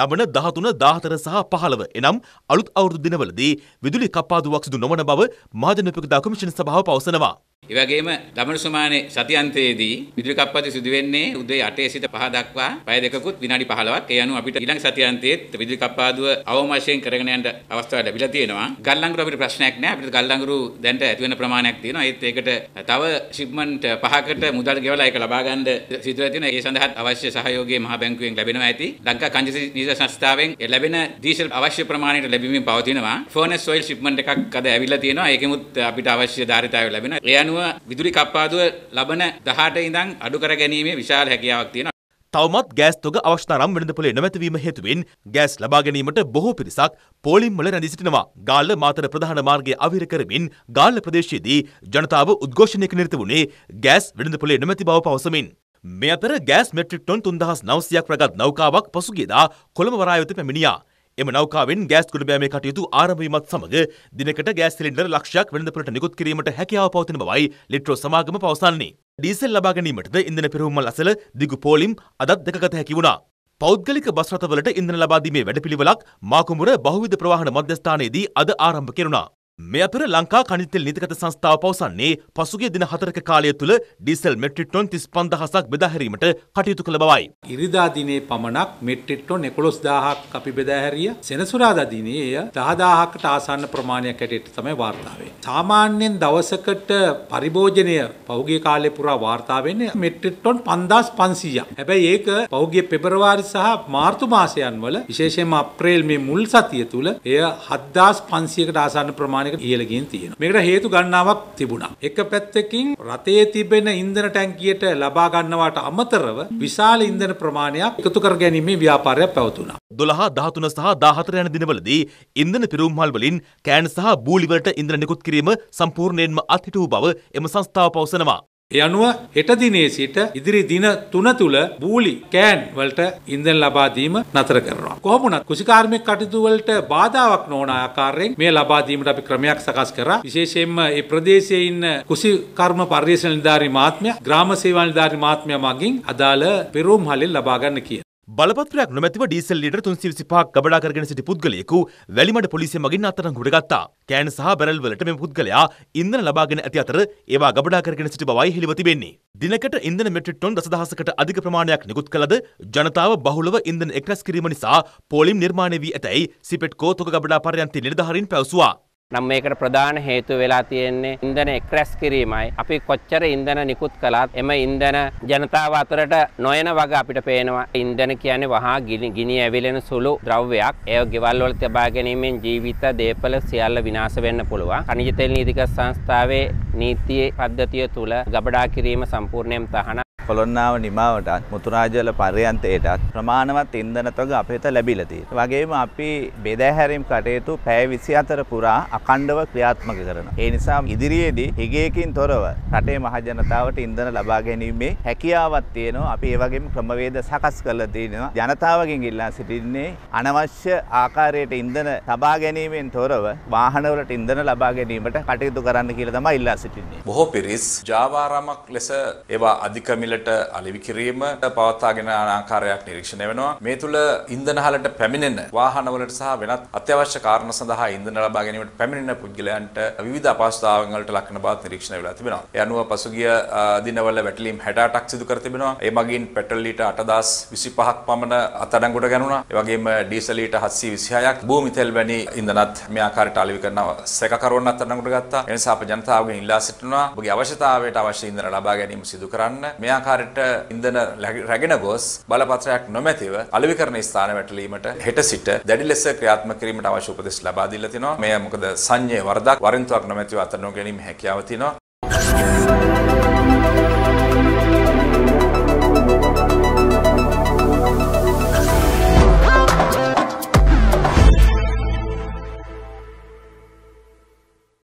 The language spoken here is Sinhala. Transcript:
ලබන දහතුන දාහතර සහ පහළව එනම් අලුත් අවුරුදු දිනවලදී විදුලි කපාදුවක් සිදු නොවන බව මහජනපිකදා කොමිෂණ සභාව පවසනවා. ඒ වගේම දමන සුමානේ සතියන්තයේදී විදුලි කප්පති සිදු වෙන්නේ උදේ 8 සිට 5 දක්වා පැය දෙකකුත් විනාඩි 15ක්. ඒ අනුව අපිට ඊළඟ සතියන්තයේත් විදුලි කප්පාදුව අවම වශයෙන් කරගෙන යන්න අවස්ථාවක් ලැබිලා තියෙනවා. ගල්ලංගුරු අපිට ප්‍රශ්නයක් නැහැ. අපිට ගල්ලංගුරු දැන්ට ඇති වෙන ප්‍රමාණයක් තියෙනවා. ඒත් ඒකට තව ශිප්මන්ට් පහකට මුදල් ගෙවලා ඒක ලබා ගන්න සිදුලා තියෙනවා. ඒ සඳහාත් අවශ්‍ය සහයෝගය මහ බැංකුවෙන් ලැබෙනවා ඇති. ලංකා කංජසි නීති සංස්ථාවෙන් ලැබෙන ඩීසල් අවශ්‍ය ප්‍රමාණයට ලැබීමෙන් පවතිනවා. ෆර්නස් ඔයිල් ශිප්මන්ට් එකක් අද ඇවිල්ලා තියෙනවා. ඒකෙමුත් අපිට අවශ්‍ය ධාරිතාවය ලැබෙනවා. ඒ අනුව අනුව විදුලි කප්පාදුව ලබන 18 ඉඳන් අඩු කර ගැනීමේ විශාල හැකියාවක් තියෙනවා. තවමත් ගෑස් තොග අවශ්‍ය තරම් වෙළඳපොලේ නැවැත්වීම හේතුවෙන් ගෑස් ලබා ගැනීමට බොහෝ පිරිසක් පෝලිම් වල රැඳී සිටිනවා. ගාල්ල මාතර ප්‍රධාන මාර්ගය අවිර කරමින් ගාල්ල ප්‍රදේශයේදී ජනතාව උද්ඝෝෂණයක නිරත වුණේ ගෑස් වෙළඳපොලේ නැමැති බව පවසමින්. මේ අතර ගෑස් මෙට්‍රික් ටොන් 3900ක් රැගත් නෞකාවක් පසුගියදා කොළඹ වරාය වෙත පැමිණියා. එම නෞකාවෙන් ගෑස් ගොඩ බෑමේ කටයුතු ආරම්භ වීමත් සමග දිනකට ගෑස් සිලින්ඩර් ලක්ෂයක් වෙළඳපොළට නිකුත් කිරීමට හැකියාව පවතින බවයි ලිට්‍රෝ සමාගම පවසන්නේ. ඩීසල් ලබා ගැනීමටද ඉන්ධන පෙරහුම්වල් අසල දිගු පෝලිම් අදත් දෙකගත හැකි වුණා. පෞද්ගලික බස් රථවලට ඉන්ධන ලබා දීමේ වැඩපිළිවෙලක් මාකුමුර බහුවිධ ප්‍රවාහන මධ්‍යස්ථානයේදී අද ආරම්භ කෙරුණා. මේ අතර ලංකා කනිතෙල් නිතිගත සංස්ථාව පවසන්නේ පසුගිය දින හතරක කාලය තුළ ඩීසල් මෙට්‍රික් ටොන් 35000ක් බෙදා හැරීමට කටයුතු කළ බවයි. ඉරිදා දිනේ පමණක් මෙට්‍රික් ටොන් 11000ක් අපි බෙදා හැරිය. සෙනසුරාදා දිනේ එය 10000කට ආසන්න ප්‍රමාණයක් ඇටට තමයි වාර්තා වෙන්නේ. සාමාන්‍යයෙන් දවසකට පරිභෝජනය පහුගිය කාලේ පුරා වාර්තා වෙන්නේ මෙට්‍රික් ටොන් 5500ක්. හැබැයි ඒක පහුගිය පෙබරවාරි සහ මාර්තු මාසයන් වල විශේෂයෙන්ම අප්‍රේල් මේ මුල් සතිය තුල එය 7500කට ආසන්න ප්‍රමාණයක් ප්‍රමාණයකට ඉහළ ගින් තියෙනවා. මේකට හේතු ගණනාවක් තිබුණා. එක පැත්තකින් රතේ තිබෙන ඉන්ධන ටැංකියට ලබා ගන්නවාට අමතරව විශාල ඉන්ධන ප්‍රමාණයක් එකතු කර ගැනීමේ ව්‍යාපාරයක් පැවතුණා. 12, 13 සහ 14 යන දිනවලදී ඉන්ධන පිරවුම්හල් වලින් කෑන් සහ බූලි වලට ඉන්ධන නිකුත් කිරීම සම්පූර්ණයෙන්ම අත්හිටු බව එම සංස්ථාව පවසනවා. ඒ අනුව හෙට දිනේ සිට ඉදිරි දින තුන තුල බූලි කෑන් වලට ඉන්ධන ලබා දීම නතර කරනවා. කොහොම වුණත් කෘෂිකාර්මික කටයුතු වලට බාධාවක් නොවන ආකාරයෙන් මේ ලබා දීමට අපි ක්‍රමයක් සකස් කරා. විශේෂයෙන්ම ඒ ප්‍රදේශයේ ඉන්න කෘෂි කර්ම පරිශන නිලධාරී මාත්මයා, ග්‍රාම සේවා නිලධාරී මාත්මයා මගින් අදාළ පෙරෝම් හලෙන් ලබා ගන්න කියන බලපත්‍රයක් නොමැතිව ඩීසල් ලීටර් 325ක් ගබඩා කරගෙන සිටි පුද්ගලයෙකු වැලිමඩ පොලිසිය මගින් අත්අඩංගුවට ගත්තා. කෑන සහ බැරල් වලට මේ පුද්ගලයා ඉන්ධන ලබාගෙන ඇති අතර ඒවා ගබඩා කරගෙන සිටි බවයි හෙළිව තිබෙන්නේ. දිනකට ඉන්ධන මෙට්‍රික් ටොන් දසදහසකට අධික ප්‍රමාණයක් නිකුත් කළද ජනතාව බහුලව ඉන්ධන එක්රැස් කිරීම නිසා පොලිම් නිර්මාණය වී ඇතැයි සිපෙට්කෝ තොග ගබඩා පර්යන්ති නිලධාරීන් පැවසුවා. නම් මේකට ප්‍රධාන හේතුව වෙලා තියෙන්නේ ඉන්ධන එක්රැස් කිරීමයි. අපි කොච්චර ඉන්ධන නිකුත් කළත් එම ඉන්ධන ජනතාව අතරට නොයන වග අපිට පේනවා. ඉන්ධන කියන්නේ වහා ගිනි ඇවිලෙන සුළු ද්‍රව්‍යයක්. ඒව ගෙවල් වල තබා ගැනීමෙන් ජීවිත, දේපල සියල්ල විනාශ වෙන්න පුළුවන්. ඛනිජ තෙල් නීතිගත් සංස්ථාවේ නීතියේ පද්ධතිය තුල ගබඩා කිරීම සම්පූර්ණයෙන් තහනම් කොළොන්නාව නිමාවටත් මුතුරාජල පර්යන්තයටත් ප්‍රමාණවත් ඉන්දනත්වග අපේත ලැබිලති. වගේම අපි බෙදැහැරම් කටයුතු පැෑ විසි අතර පුරා අකණ්ඩව ක්‍රියාත්මක කරන. ඒ නිසා ඉදිරියේදී හිගේකින් තොරව රටේ මහජනතාවට ඉන්දන ලබා ගැනීමේ හැකියාවත් තියනවා අපි ඒවගේම ක්‍රමවේද සකස් කරල තියෙනවා ජනතාවගෙන් ඉල්ලා සිටින්නේ අනවශ්‍ය ආකාරයට ඉන්දන තබා ගැනීමෙන් තොරව වාහනවලට ඉන්දන ලබා ගැනීමට කටයුතු කරන්න කියල තම ඉල්ලා සිටින්නේ. බොහෝ පිරිස් ජාවාරමක් ලෙස ඒවා අධිකමිල මිලට අලෙවි කිරීම පවත්වාගෙන යන ආකාරයක් නිරීක්ෂණය වෙනවා. මේ තුළ ඉන්ධනහලට පැමිණෙන වාහනවලට සහ වෙනත් අත්‍යවශ්‍ය කාරණා සඳහා ඉන්ධන ලබා ගැනීමට පැමිණෙන පුද්ගලයන්ට විවිධ අපහසුතාවන් වලට ලක්වන බව නිරීක්ෂණය වෙලා තිබෙනවා. ඒ අනුව පසුගිය දිනවල වැටලීම් 68ක් සිදු කර තිබෙනවා. ඒ මගින් පෙට්‍රල් ලීටර් 8025ක් පමණ අත්අඩංගුවට ගැනුණා. ඒ වගේම ඩීසල් ලීටර් 726ක් භූමි තෙල් වැනි ඉන්ධනත් මේ ආකාරයට අලෙවි කරන සැකකරුවන් අත්අඩංගුවට ගත්තා. ඒ නිසා අප ජනතාවගෙන් ඉල්ලා සිටිනවා ඔබගේ අවශ්‍යතාවයට අවශ්‍ය ඉන්ධන ලබා ගැනීම සිදු කරන්න. මේ ආකාරයට ඉන්ධන රැගෙන ගොස් බලපත්‍රයක් නොමැතිව අලෙවිකරණ ස්ථාන වැටලීමට හෙට සිට දැඩි ලෙස ක්‍රියාත්මක කිරීමට අවශ්‍ය උපදෙස් ලබා දීලා තිනවා. මෙය මොකද සංඤේ වරදක් වරින්තුවක් නොමැතිව අත නොගැනීම හැකියාව තිනවා.